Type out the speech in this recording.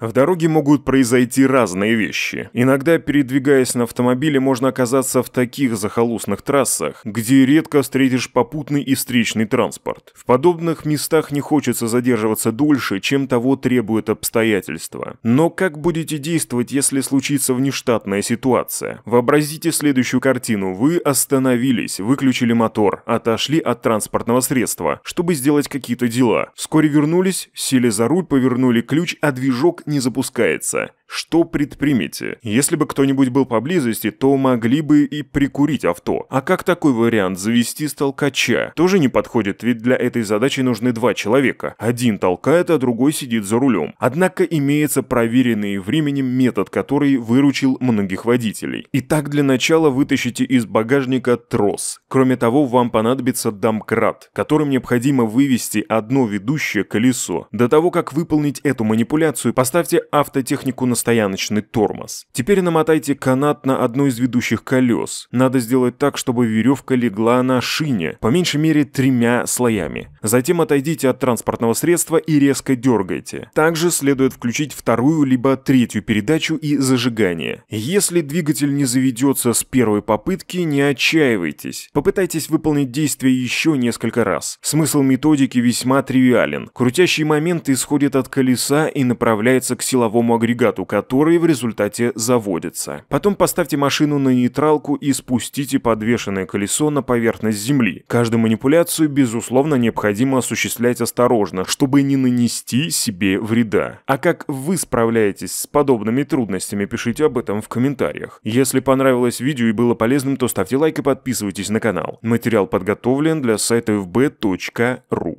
В дороге могут произойти разные вещи. Иногда, передвигаясь на автомобиле, можно оказаться в таких захолустных трассах, где редко встретишь попутный и встречный транспорт. В подобных местах не хочется задерживаться дольше, чем того требует обстоятельства. Но как будете действовать, если случится внештатная ситуация? Вообразите следующую картину. Вы остановились, выключили мотор, отошли от транспортного средства, чтобы сделать какие-то дела. Вскоре вернулись, сели за руль, повернули ключ, а движок не запускается. Что предпримете? Если бы кто-нибудь был поблизости, то могли бы и прикурить авто. А как такой вариант завести с толкача? Тоже не подходит, ведь для этой задачи нужны два человека. Один толкает, а другой сидит за рулем. Однако имеется проверенный временем метод, который выручил многих водителей. Итак, для начала вытащите из багажника трос. Кроме того, вам понадобится домкрат, которым необходимо вывести одно ведущее колесо. До того, как выполнить эту манипуляцию, поставьте автотехнику на стояночный тормоз. Теперь намотайте канат на одно из ведущих колес. Надо сделать так, чтобы веревка легла на шине, по меньшей мере тремя слоями. Затем отойдите от транспортного средства и резко дергайте. Также следует включить вторую либо третью передачу и зажигание. Если двигатель не заведется с первой попытки, не отчаивайтесь. Попытайтесь выполнить действие еще несколько раз. Смысл методики весьма тривиален. Крутящий момент исходит от колеса и направляется к силовому агрегату автомату, который в результате заводится. Потом поставьте машину на нейтралку и спустите подвешенное колесо на поверхность земли. Каждую манипуляцию, безусловно, необходимо осуществлять осторожно, чтобы не нанести себе вреда. А как вы справляетесь с подобными трудностями, пишите об этом в комментариях. Если понравилось видео и было полезным, то ставьте лайк и подписывайтесь на канал. Материал подготовлен для сайта fb.ru.